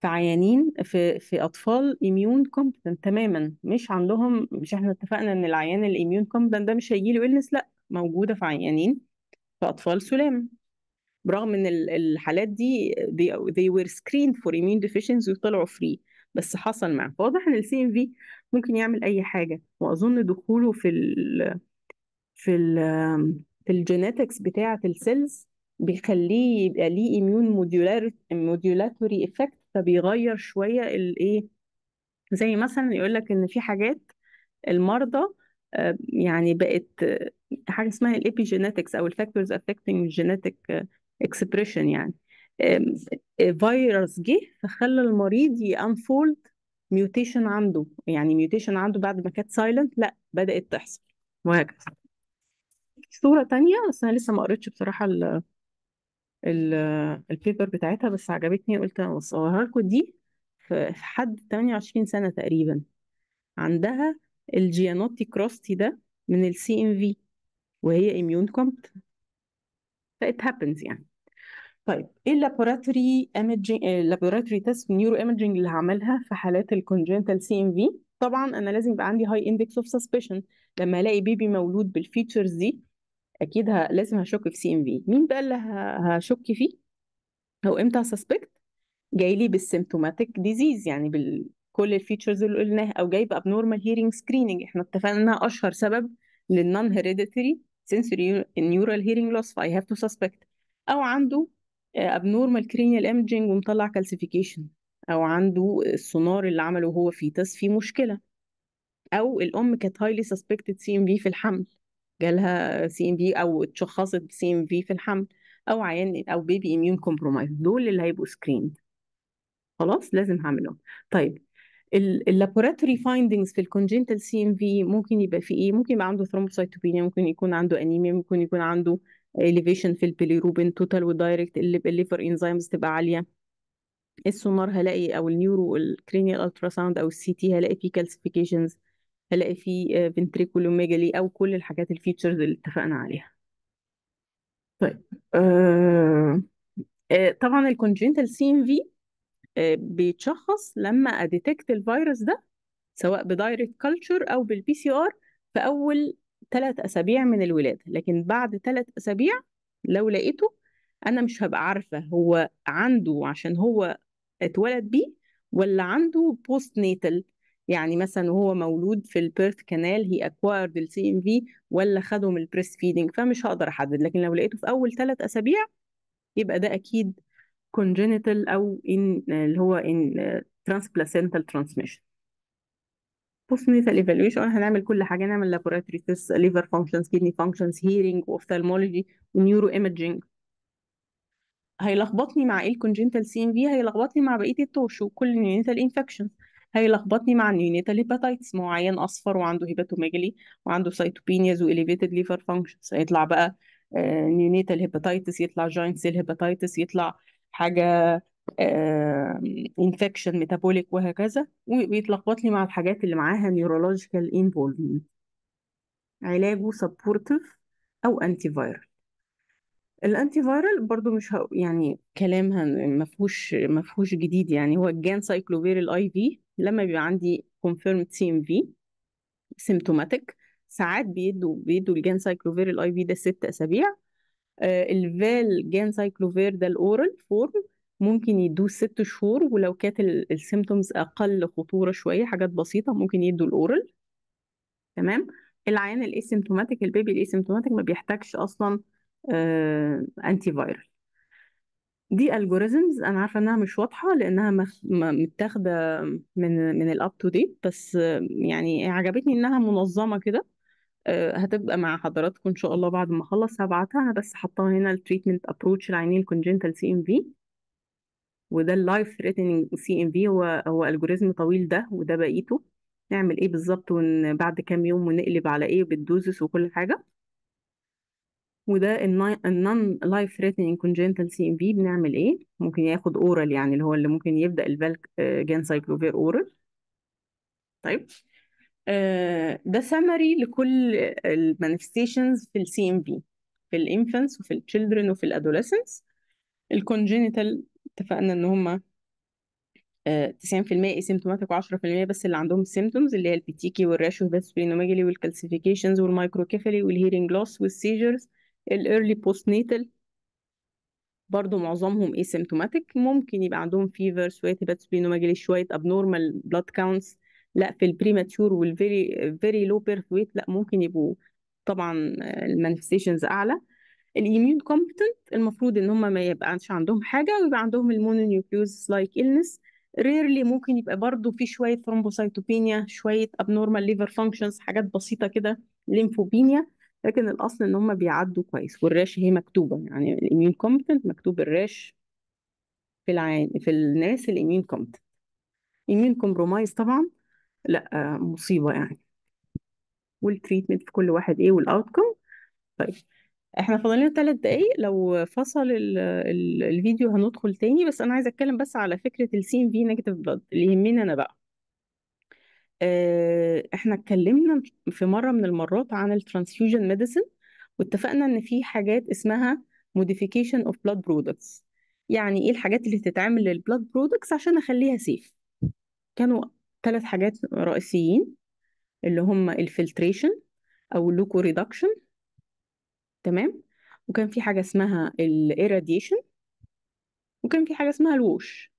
في عيانين في في اطفال اميون كومبتنت تماما مش عندهم مش احنا اتفقنا ان العيان الاميون كومبتنت ده مش هيجي له ويلنس لا موجوده في عيانين في اطفال سلام برغم ان الحالات دي they, they were screened for immune deficiency وطلعوا فري بس حصل معاهم واضح ان السي ان في ممكن يعمل اي حاجه واظن دخوله في ال في ال في الجينيتكس بتاعه السيلز بيخليه يبقى ليه اميون موديولاتوري افكت فبيغير شويه الايه زي مثلا يقول لك ان في حاجات المرضى آه، يعني بقت آه، حاجه اسمها جينيتكس او الفاكتورز افكتنج الجينيتك اكسبريشن يعني فيروس آه، جه فخلى المريض ينفولد ميوتيشن عنده يعني ميوتيشن عنده بعد ما كانت سايلنت لا بدأت تحصل وهكذا صورة تانية بس أنا لسه ما قريتش بصراحة ال ال البيبر بتاعتها بس عجبتني قلت أوصلها لكم دي في حد 28 سنة تقريبا عندها الجيانوتي كروستي ده من السي ام في وهي immune competent فإت happens يعني طيب ايه اللابوراتوري ايمجنج اللابوراتوري تيست نيورو ايمجنج اللي هعملها في حالات الكونجنتال سي ام في طبعا انا لازم يبقى عندي هاي اندكس اوف سسبشن لما الاقي بيبي مولود بالفيتشرز دي اكيد ه... لازم هشك في سي ام في مين بقى اللي هشك فيه او امتى سسبكت جاي لي بالسيمتوماتيك ديزيز يعني بال... كل الفيتشرز اللي قلناها او جاي بابنورمال هيرنج سكريننج احنا اتفقنا انها اشهر سبب للنون هيريديتري سنسوري نيورال هيرنج لوس فاي هاف تو سسبكت او عنده ابنورمال كرينيال ايمجنج ومطلع كالسيفيكيشن او عنده السونار اللي عمله وهو تس في مشكله او الام كانت هايلي سسبكتد سي ام في في الحمل جالها سي ام في او اتشخصت بسي ام في في الحمل او عيان او بيبي اميون كومبرومايز دول اللي هيبقوا سكريند خلاص لازم هعملهم طيب اللابوراتوري فايندنجز في الكونجنتال سي ام في ممكن يبقى في ايه ممكن يبقى عنده ثرومبوسايتوبينيا ممكن يكون عنده انيميا ممكن يكون عنده elevation في البيليروبين توتال ودايركت الليفر انزيمز تبقى عالية السونار هلاقي او النيورو الكرينيال التراساوند او السي تي هلاقي فيه كالسيفيكيشنز هلاقي فيه فنتريكولوميجالي آه، او كل الحاجات الفيتشرز اللي اتفقنا عليها طيب آه، آه، طبعا الكونجنتال سي ام في بيتشخص لما اديتكت الفيروس ده سواء بدايركت كلتشر او بالبي سي ار في اول ثلاث أسابيع من الولادة لكن بعد ثلاث أسابيع لو لقيته أنا مش هبقى عارفة هو عنده عشان هو اتولد بيه ولا عنده بوست نيتل يعني مثلا وهو مولود في البيرث كانال هي اكوايرد السي ام في ولا خده من فيدنج فمش هقدر احدد لكن لو لقيته في اول ثلاث اسابيع يبقى ده اكيد congenital او ان اللي هو ان بلاسنتال ترانسميشن بص في الايفالويشن هنعمل كل حاجه نعمل لابوراتوري تيست ليفر فانكشنز كيدني فانكشنز هيرنج واوفثالمولوجي ونيورو ايمجينج هيلخبطني مع ايه الكونجنتال سي ام في هيلخبطني مع بقيه التوشو كل نيونيتال انفكشن هيلخبطني مع النيونيتال هيباتايتس ما هو عيان اصفر وعنده هيباتوميجالي وعنده سايتوبينياز واليفيتد ليفر فانكشنز هيطلع بقى نيونيتال آه، هيباتايتس يطلع جاينت سيل هيباتايتس يطلع حاجه انفكشن ميتابوليك وهكذا ويتلخبط لي مع الحاجات اللي معاها نيورولوجيكال انفولفمنت علاجه سبورتيف او انتي فايرال الانتي فايرال برضو مش يعني كلام ما فيهوش ما فيهوش جديد يعني هو الجان سايكلوفير الاي في لما بيبقى عندي كونفيرمد سي ام في سيمتوماتيك ساعات بيدوا بيدوا الجان سايكلوفير الاي في ده ست اسابيع آه، الفال جان سايكلوفير ده الاورال فورم ممكن يدوه ست شهور ولو كانت السيمتومز اقل خطوره شويه حاجات بسيطه ممكن يدوا الاورال تمام العيان الاسيمتوماتيك البيبي الاسيمتوماتيك ما بيحتاجش اصلا انتي آه، فايرال دي الجوريزمز انا عارفه انها مش واضحه لانها متاخده من من الاب تو ديت بس يعني عجبتني انها منظمه كده آه، هتبقى مع حضراتكم ان شاء الله بعد ما اخلص هبعتها انا بس حطاها هنا التريتمنت ابروتش لعينين الكونجنتال سي ام في وده اللايف ثريتنينج سي ام في هو هو الجوريزم طويل ده وده بقيته نعمل ايه بالظبط بعد كام يوم ونقلب على ايه بالدوزس وكل حاجه وده النون لايف ثريتنينج كونجنتال سي ام في بنعمل ايه ممكن ياخد اورال يعني اللي هو اللي ممكن يبدا الفالك جان سايكلوفير اورال طيب آه، ده سمري لكل المانيفستيشنز في السي ام في في الانفانس وفي التشيلدرن وفي الادوليسنس الكونجينيتال اتفقنا ان هم 90% اسيمتوماتيك و10% بس اللي عندهم سيمتومز اللي هي البيتيكي والراشو والسبينوماجلي والكالسيفيكيشنز والمايكروكيفالي والهيرنج لوس والسيجرز الايرلي بوست نيتال برضه معظمهم اسيمتوماتيك ممكن يبقى عندهم فيفر شويه هيبات سبينوماجلي شويه ابنورمال بلاد كاونتس لا في البريماتيور والفيري فيري لو بيرث ويت لا ممكن يبقوا طبعا المانفستيشنز آه، اعلى الاميون كومبتنت المفروض ان هم ما يبقاش عندهم حاجه ويبقى عندهم المونونيوكليوز لايك إلنس ريرلي ممكن يبقى برضو في شويه ثرومبوسايتوبينيا شويه ابنورمال ليفر فانكشنز حاجات بسيطه كده ليمفوبينيا لكن الاصل ان هم بيعدوا كويس والراش هي مكتوبه يعني الاميون كومبتنت مكتوب الراش في العين في الناس الاميون كومبتنت اميون كومبرومايز طبعا لا مصيبه يعني والتريتمنت في كل واحد ايه والاوتكم طيب احنا فاضل ثلاث دقايق لو فصل الـ الـ الفيديو هندخل تاني بس انا عايزه اتكلم بس على فكره السين في نيجاتيف بلاد اللي يهمني انا بقى آه، احنا اتكلمنا في مره من المرات عن الترانسفيوجن ميديسن واتفقنا ان في حاجات اسمها موديفيكيشن اوف بلاد برودكتس يعني ايه الحاجات اللي تتعمل للبلاد برودكتس عشان اخليها سيف كانوا ثلاث حاجات رئيسيين اللي هم الفلتريشن او اللوكو ريدكشن تمام وكان في حاجة اسمها الايراديشن وكان في حاجة اسمها الووش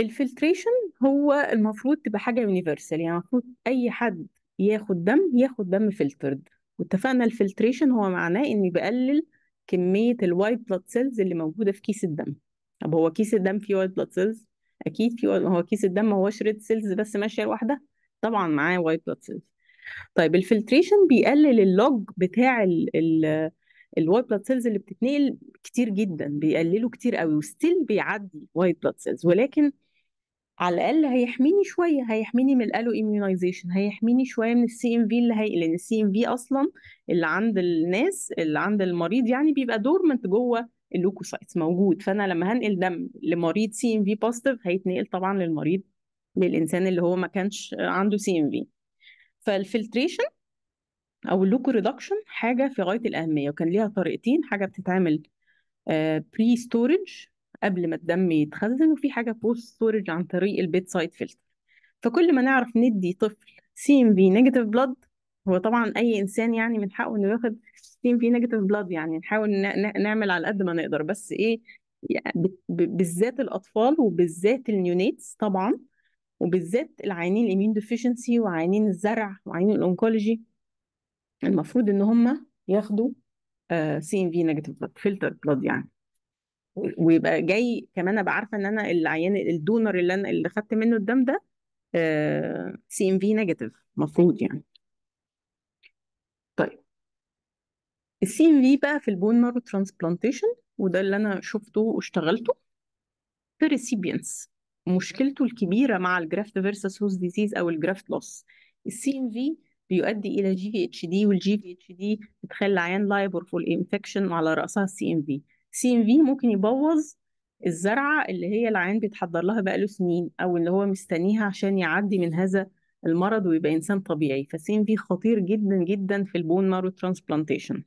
الفلتريشن هو المفروض تبقى حاجة يونيفرسال يعني المفروض أي حد ياخد دم ياخد دم فلترد واتفقنا الفلتريشن هو معناه إني بقلل كمية الوايت بلاد سيلز اللي موجودة في كيس الدم طب هو كيس الدم فيه وايت بلاد سيلز أكيد فيه هو كيس الدم ما شريد ريد سيلز بس ماشية لوحدها طبعا معاه وايت بلاد سيلز طيب الفلتريشن بيقلل اللوج بتاع ال ال الوايت بلاد سيلز اللي بتتنقل كتير جدا بيقلله كتير قوي وستيل بيعدي وايت بلاد سيلز ولكن على الاقل هيحميني شويه هيحميني من الالو اميونايزيشن هيحميني شويه من السي ام في اللي هي لان السي ام في اصلا اللي عند الناس اللي عند المريض يعني بيبقى دورمنت جوه اللوكوسايتس موجود فانا لما هنقل دم لمريض سي ام في بوزيتيف هيتنقل طبعا للمريض للانسان اللي هو ما كانش عنده سي ام في فالفلتريشن او اللوكو ريدكشن حاجه في غايه الاهميه وكان ليها طريقتين حاجه بتتعمل بري آه، ستورج قبل ما الدم يتخزن وفي حاجه بوست ستورج عن طريق البيت سايد فلتر فكل ما نعرف ندي طفل سي ام في نيجاتيف بلاد هو طبعا اي انسان يعني من حقه انه ياخد سي ام في نيجاتيف بلاد يعني نحاول نعمل على قد ما نقدر بس ايه يعني بالذات الاطفال وبالذات النيونيتس طبعا وبالذات العيانين الاميون ديفيشنسي وعيانين الزرع وعيانين الانكولوجي المفروض ان هم ياخدوا سي ام في نيجاتيف بلاد فلتر بلاد يعني ويبقى جاي كمان ابقى عارفه ان انا العيان الدونر اللي انا اللي خدت منه الدم ده سي ام في نيجاتيف المفروض يعني طيب السي ام في بقى في البون مارو ترانسبلانتيشن وده اللي انا شفته واشتغلته في ريسيبيانس مشكلته الكبيره مع الجرافت فيرسس هوست ديزيز او الجرافت لوس السي ام في بيؤدي الى جي في اتش دي والجي في اتش دي بتخلي العيان لايبر فول انفكشن وعلى راسها السي ام في السي ام في ممكن يبوظ الزرعه اللي هي العيان بيتحضر لها بقاله سنين او اللي هو مستنيها عشان يعدي من هذا المرض ويبقى انسان طبيعي فالسي ام في خطير جدا جدا في البون مارو ترانسبلانتيشن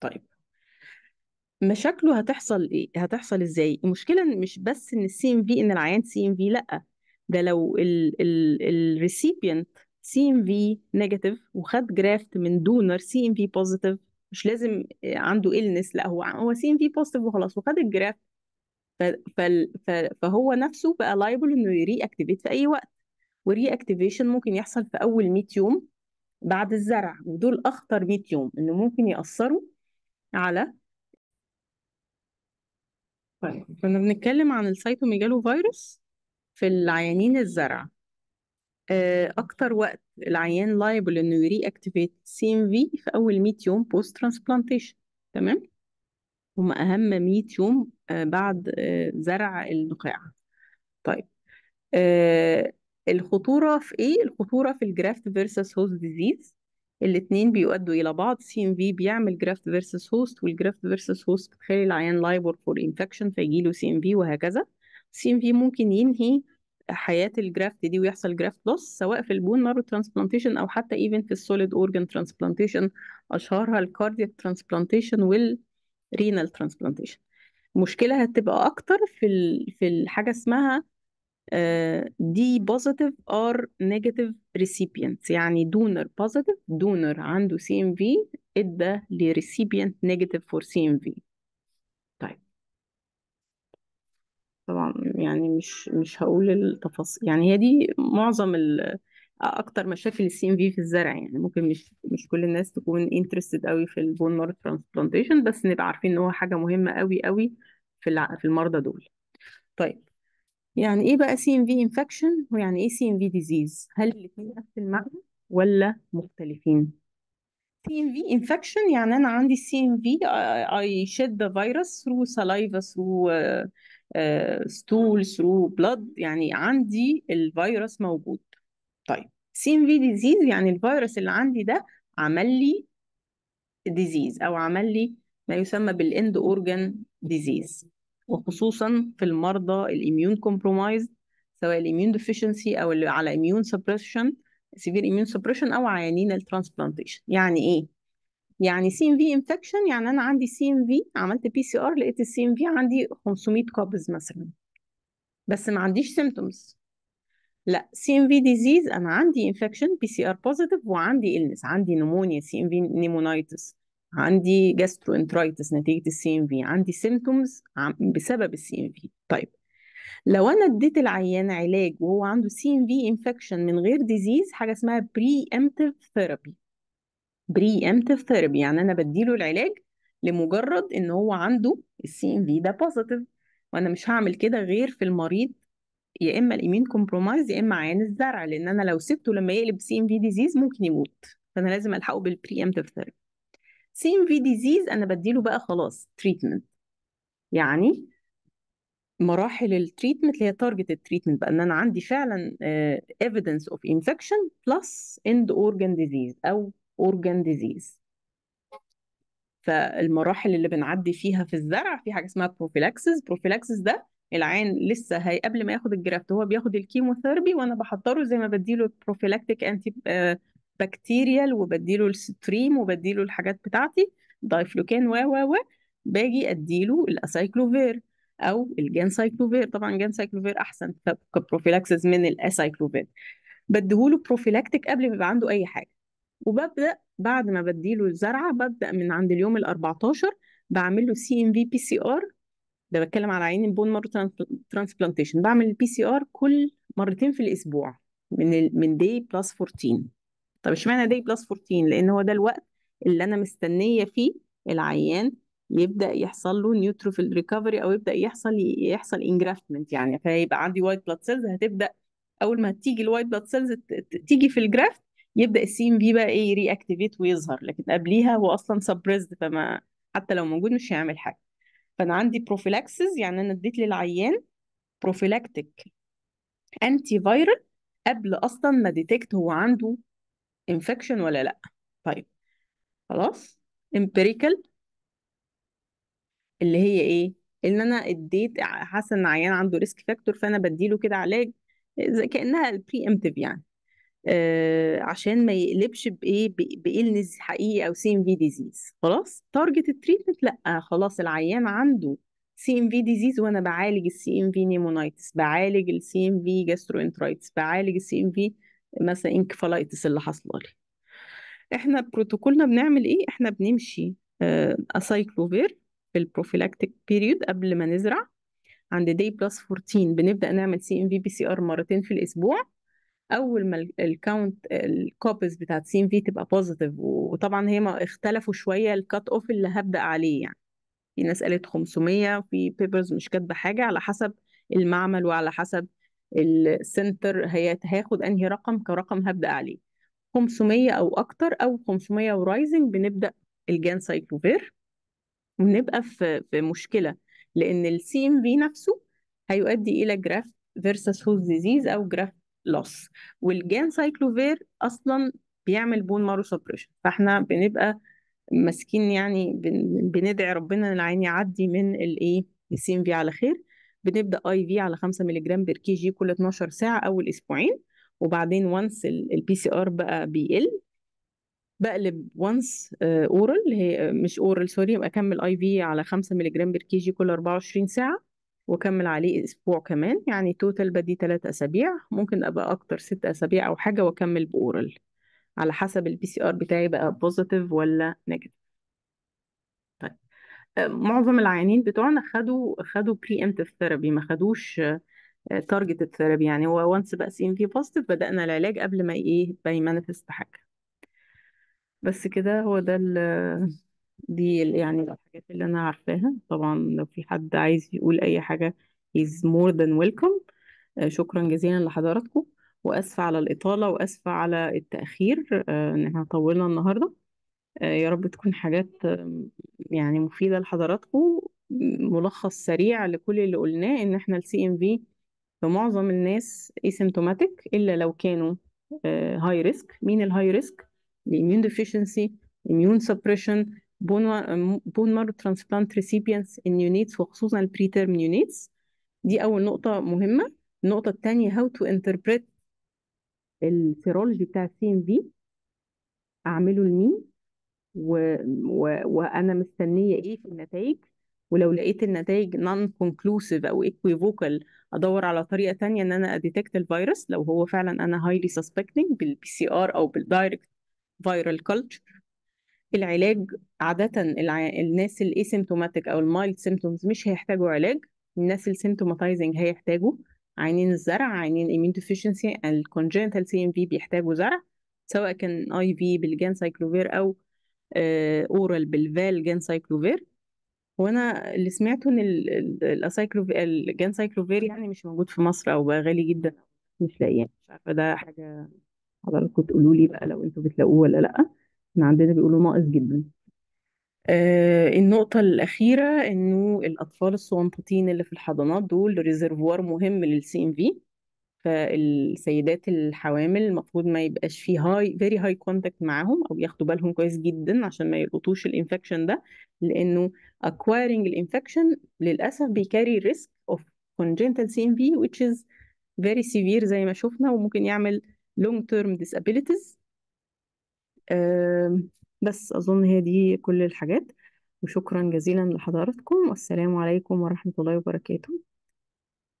طيب مشاكله هتحصل ايه هتحصل ازاي المشكله مش بس ان السي ام في ان العيان سي ام في لا ده لو الريسيبيانت سي ام في نيجاتيف وخد جرافت من دونر سي ام في بوزيتيف مش لازم عنده النس لا هو هو سي ام في بوزيتيف وخلاص وخد الجرافت فهو نفسه بقى لايبل انه يري اكتيفيت في اي وقت وري اكتيفيشن ممكن يحصل في اول 100 يوم بعد الزرع ودول اخطر 100 يوم انه ممكن ياثروا على طيب كنا بنتكلم عن السيتوميجالو فيروس في العيانين الزرع آه، أكتر وقت العيان لايبل إنه يري أكتيفيت سي إم في في أول 100 يوم بوست ترانسبلانتيشن تمام هما أهم 100 يوم آه، بعد آه، زرع النخاع طيب الخطورة في إيه؟ الخطورة في الجرافت فيرسس هوست ديزيز الاثنين بيؤدوا إلى بعض سي ام في بيعمل جرافت فيرسس هوست والجرافت فيرسس هوست بتخلي العيان لايبور فور انفكشن فيجي له سي ام في وهكذا سي ام في ممكن ينهي حياة الجرافت دي ويحصل جرافت لوس سواء في البون مارو ترانسبلانتيشن أو حتى ايفن في السوليد أورجان ترانسبلانتيشن أشهرها الكاردياك ترانسبلانتيشن والرينال ترانسبلانتيشن المشكلة هتبقى أكتر في في الحاجة اسمها دي بوزيتيف ار نيجاتيف ريسيبيانت يعني دونر بوزيتيف دونر عنده سي ام في ادى لريسيبيانت نيجاتيف فور سي ام في طبعا يعني مش مش هقول التفاصيل يعني هي دي معظم ال اكتر مشاكل السي ام في في الزرع يعني ممكن مش مش كل الناس تكون انترستد قوي في البون مارو ترانسبلانتيشن بس نبقى عارفين ان هو حاجه مهمه قوي قوي في في المرضى دول طيب يعني إيه بقى سي إن في إنفكشن ويعني إيه سي إن في ديزيز هل الاتنين نفس المعنى ولا مختلفين؟ سي إن في إنفكشن يعني أنا عندي سي إن في I shed the virus through saliva through ستول آه، ثرو آه، stool through blood يعني عندي الفيروس موجود طيب سي إن في ديزيز يعني الفيروس اللي عندي ده عمل لي ديزيز أو عمل لي ما يسمى بالإند أورجان ديزيز وخصوصا في المرضى الاميون كومبرومايز سواء الاميون ديفيشنسي او اللي على اميون سبريشن سيفير اميون سبريشن او عيانين الترانسبلانتيشن يعني ايه يعني سي ام في انفكشن يعني انا عندي سي ام في عملت بي سي ار لقيت السي ام في عندي 500 كوبز مثلا بس ما عنديش سيمتومز لا سي ام في ديزيز انا عندي انفكشن بي سي ار بوزيتيف وعندي النس عندي نمونيا سي ام في نيمونايتس عندي جاسترو انترايتس نتيجه السي ام في عندي سيمتومز بسبب السي ام في طيب لو انا اديت العيان علاج وهو عنده سي ام في انفكشن من غير ديزيز حاجه اسمها بري امتيف ثيرابي بري امتيف ثيرابي يعني انا بديله العلاج لمجرد ان هو عنده السي ام في ده بوزيتيف وانا مش هعمل كده غير في المريض يا اما الايمين كومبرومايز يا اما عيان الزرع لان انا لو سبته لما يقلب سي ام في ديزيز ممكن يموت فانا لازم الحقه بالبري امتيف ثيرابي سين في ديزيز انا بديله بقى خلاص تريتمنت يعني مراحل التريتمنت اللي هي تارجت تريتمنت بقى ان انا عندي فعلا ايفيدنس اوف انفكشن بلس اند اورجان ديزيز او اورجان ديزيز فالمراحل اللي بنعدي فيها في الزرع في حاجه اسمها بروفيلاكسس بروفيلاكسس ده العين لسه هي قبل ما ياخد الجرافت هو بياخد الكيموثيرابي وانا بحضره زي ما بديله بروفيلاكتيك انتي آه، بكتيريال وبديله الستريم وبديله الحاجات بتاعتي دايفلوكان و و و باجي اديله الاسايكلوفير او الجان سايكلوفير طبعا جان سايكلوفير احسن كبروفيلاكسز من الاسايكلوفير بديهوله بروفيلاكتيك قبل ما يبقى عنده اي حاجه وببدا بعد ما بديله الزرعه ببدا من عند اليوم ال 14 بعمل له سي ام في بي سي ار ده بتكلم على عين البون مارو ترانسبلانتيشن بعمل البي سي ار كل مرتين في الاسبوع من ال من داي بلس 14 طب اشمعنى داي بلس 14 لان هو ده الوقت اللي انا مستنيه فيه العيان يبدا يحصل له نيوتروفيل ريكفري او يبدا يحصل يحصل انجرافتمنت يعني فيبقى عندي وايت بلاد سيلز هتبدا اول ما تيجي الوايت بلاد سيلز تيجي في الجرافت يبدا السي ام في بقى ايه اكتيفيت ويظهر لكن قبليها هو اصلا سبريزد فما حتى لو موجود مش هيعمل حاجه فانا عندي بروفيلاكسز يعني انا اديت للعيان بروفيلاكتيك انتي فايرال قبل اصلا ما ديتكت هو عنده انفكشن ولا لا طيب خلاص empirical اللي هي ايه ان انا اديت حاسه ان عيان عنده ريسك فاكتور فانا بديله كده علاج كانها البري امتيف يعني آه عشان ما يقلبش بايه بالنز حقيقي او سي ام في ديزيز خلاص تارجت التريتمنت لا خلاص العيان عنده سي ام في ديزيز وانا بعالج السي ام في نيمونايتس بعالج السي ام في جاسترو انترايتس بعالج السي ام في مثلا انكفالايتس اللي حصل لي احنا بروتوكولنا بنعمل ايه احنا بنمشي آه، اسايكلوفير في البروفيلاكتيك بيريود قبل ما نزرع عند دي بلس 14 بنبدا نعمل سي ام في بي سي ار مرتين في الاسبوع اول ما الكاونت الكوبيز بتاعت سي ام في تبقى بوزيتيف وطبعا هي ما اختلفوا شويه الكات اوف اللي هبدا عليه يعني في ناس قالت 500 وفي بيبرز مش كاتبه حاجه على حسب المعمل وعلى حسب السنتر هياخد انهي رقم كرقم هبدا عليه 500 او اكتر او 500 ورايزنج بنبدا الجان سايكلوفير ونبقى في في مشكله لان السي ام في نفسه هيؤدي الى جراف فيرسس هوز ديزيز او جراف لوس والجان سايكلوفير اصلا بيعمل بون مارو سبريشن فاحنا بنبقى ماسكين يعني بندعي ربنا ان العين يعدي من الايه السي ام في على خير بنبدا اي في على 5 ملغ بير كي جي كل 12 ساعه اول اسبوعين وبعدين وانس البي سي ار بقى بيقل بقلب وانس اورال آه، هي آه، مش اورال سوري اكمل اي في على 5 ملغ بير كي جي كل 24 ساعه واكمل عليه اسبوع كمان يعني توتال بدي 3 اسابيع ممكن ابقى اكتر 6 اسابيع او حاجه واكمل باورال على حسب البي سي ار بتاعي بقى بوزيتيف ولا نيجاتيف معظم العيانين بتوعنا خدوا خدوا بري امتيف ثيرابي ما خدوش تارجتد آه، ثيرابي يعني هو وانس بقى سي ام في بوزيتيف بدأنا العلاج قبل ما ايه ما يمانيفست حاجه بس كده هو ده ال دي يعني الحاجات اللي انا عارفاها طبعا لو في حد عايز يقول اي حاجه is more than welcome آه، شكرا جزيلا لحضراتكم واسفه على الاطاله واسفه على التاخير آه، ان احنا طولنا النهارده آه، يا رب تكون حاجات يعني مفيدة لحضراتكم ملخص سريع لكل اللي قلناه ان احنا السي ام في في معظم الناس اسيمتوماتيك الا لو كانوا هاي آه، ريسك مين الهاي ريسك الاميون ديفيشنسي اميون سبريشن بون بون مارو ترانسبلانت ريسيبيانس النيونيتس وخصوصا البري تيرم نيونيتس دي اول نقطه مهمه النقطه الثانيه هاو تو انتربريت السيرولوجي بتاع السي ام في اعمله لمين و... و... وانا مستنيه ايه في النتائج ولو لقيت النتائج نون كونكلوسيف او ايكويفوكال ادور على طريقه تانية ان انا اديتكت الفيروس لو هو فعلا انا هايلي سسبكتنج بالبي سي ار او بالدايركت فيرال كلتشر العلاج عاده الع... الناس الاسيمتوماتيك او المايلد سيمتومز مش هيحتاجوا علاج الناس السيمتوماتايزنج هيحتاجوا عينين الزرع عينين ايمين ديفيشنسي الكونجنتال سي ام في بيحتاجوا زرع سواء كان اي في بالجان سايكلوفير او آه، اورال بالفال جان سايكلوفير وانا اللي سمعته ان الجان سايكلوفير يعني مش موجود في مصر او بقى غالي جدا مش لاقيه يعني مش عارفه ده حاجه حضراتكم تقولوا لي بقى لو انتوا بتلاقوه ولا لا احنا عندنا بيقولوا ناقص جدا آه النقطة الأخيرة إنه الأطفال الصغنططين اللي في الحضانات دول ريزرفوار مهم للسي إم في فالسيدات الحوامل المفروض ما يبقاش في هاي فيري هاي كونتاكت معاهم او ياخدوا بالهم كويس جدا عشان ما يلقطوش الانفكشن ده لانه acquiring الانفكشن للاسف بيكاري risk of congenital CMV which is very severe زي ما شفنا وممكن يعمل long term disabilities بس اظن هي دي كل الحاجات وشكرا جزيلا لحضراتكم والسلام عليكم ورحمة الله وبركاته